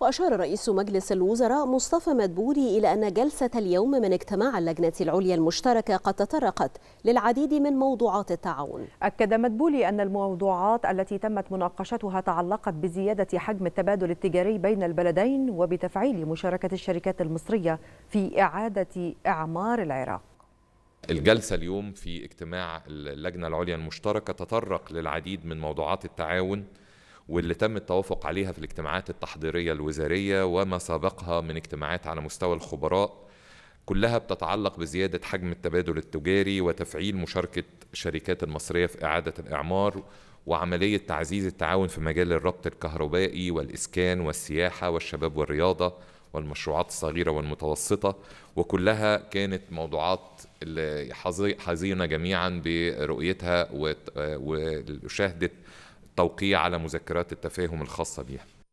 وأشار رئيس مجلس الوزراء مصطفى مدبولي إلى أن جلسة اليوم من اجتماع اللجنة العليا المشتركة قد تطرقت للعديد من موضوعات التعاون أكد مدبولي أن الموضوعات التي تمت مناقشتها تعلقت بزيادة حجم التبادل التجاري بين البلدين وبتفعيل مشاركة الشركات المصرية في إعادة إعمار العراق الجلسة اليوم في اجتماع اللجنة العليا المشتركة تطرق للعديد من موضوعات التعاون واللي تم التوافق عليها في الاجتماعات التحضيريه الوزاريه وما سبقها من اجتماعات على مستوى الخبراء كلها بتتعلق بزياده حجم التبادل التجاري وتفعيل مشاركه الشركات المصريه في اعاده الاعمار وعمليه تعزيز التعاون في مجال الربط الكهربائي والاسكان والسياحه والشباب والرياضه والمشروعات الصغيره والمتوسطه وكلها كانت موضوعات حزينه جميعا برؤيتها وشهدت توقيع على مذكرات التفاهم الخاصة بها